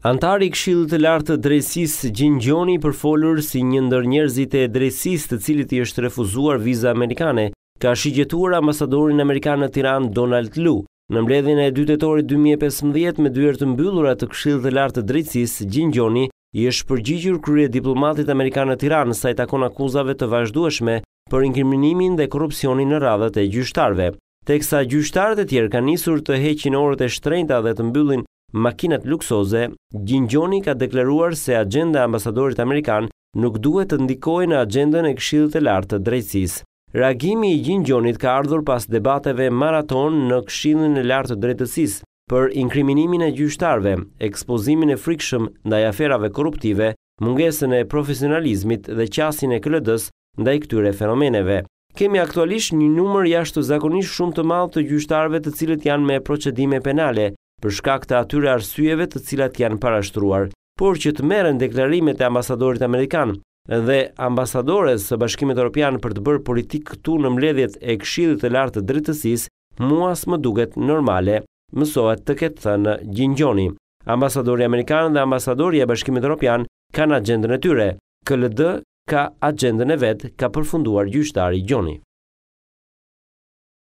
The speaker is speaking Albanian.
Antari i Këshillit të Lartë të Drejtësisë Gjingjoni për folur si një ndër njerëzit e drejtësisë të cilit i është refuzuar viza amerikane, ka shigjetuar ambasadorin amerikan në Tiranë Donald Lu. Në mbledhjen e 2 tetorit 2015 me dyert të mbyllura të Këshillit të Lartë të Drejtësisë Gjingjoni, i është përgjigjur krye diplomatit amerikan në Tiranë sa i takon akuzave të vazhdueshme për inkriminimin dhe korrupsionin në radhët e gjyqtarëve. Teksa gjyqtarët e tjerë kanë nisur të heqin orët e shtrenjta dhe të mbyllin makinat luksoze, Gjingjoni ka deklaruar se agenda ambasadorit Amerikan nuk duhet të ndikoj në agendën e kshilët e lartë të drejtsis. Reagimi i Gjingjonit ka ardhur pas debateve maraton në kshilën e lartë të drejtësis për inkriminimin e gjyshtarve, ekspozimin e frikshëm ndaj aferave korruptive, mungesën e profesionalizmit dhe qasjen e KLD-s ndaj këtyre fenomeneve. Kemi aktualisht një numër jashtë të zakonisht shumë të malë të gjyshtarve të cilët janë me procedime penale, për shkak të atyre arsyeve të cilat janë parashtruar, por që të merren deklarimet e ambasadorit amerikan dhe ambasadores së Bashkimit Evropian për të bërë politikë këtu në mbledhjet e Këshillit të Lartë të Drejtësisë, mua s'më duket normale, mësohet të ketë thënë Gjingjoni. Ambasadori amerikan dhe ambasadori e Bashkimit Evropian kanë agjendën e tyre. KLD ka agjendën e vet, ka përfunduar gjyqtari Gjoni.